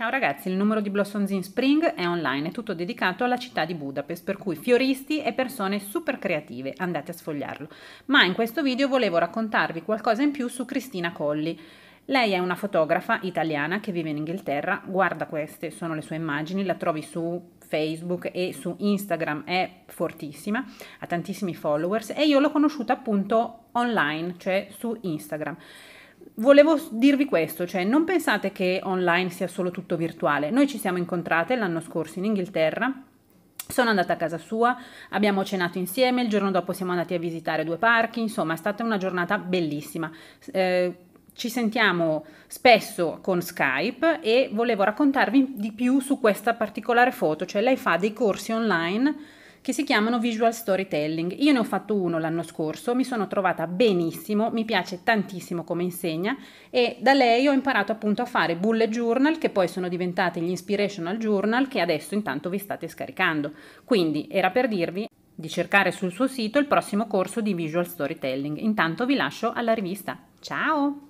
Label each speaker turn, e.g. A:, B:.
A: Ciao ragazzi, il numero di Blossoms in Spring è online, è tutto dedicato alla città di Budapest, per cui fioristi e persone super creative, andate a sfogliarlo. Ma in questo video volevo raccontarvi qualcosa in più su Cristina Colli. Lei è una fotografa italiana che vive in Inghilterra, guarda queste, sono le sue immagini, la trovi su Facebook e su Instagram, è fortissima, ha tantissimi followers e io l'ho conosciuta appunto online, cioè su Instagram volevo dirvi questo, cioè non pensate che online sia solo tutto virtuale. Noi ci siamo incontrate l'anno scorso in Inghilterra. Sono andata a casa sua, abbiamo cenato insieme, il giorno dopo siamo andati a visitare due parchi, insomma è stata una giornata bellissima. Eh, ci sentiamo spesso con Skype e volevo raccontarvi di più su questa particolare foto, cioè lei fa dei corsi online che si chiamano visual storytelling. Io ne ho fatto uno l'anno scorso, mi sono trovata benissimo, mi piace tantissimo come insegna e da lei ho imparato appunto a fare bullet journal che poi sono diventate gli inspirational journal che adesso intanto vi state scaricando. Quindi era per dirvi di cercare sul suo sito il prossimo corso di visual storytelling. Intanto vi lascio alla rivista. Ciao!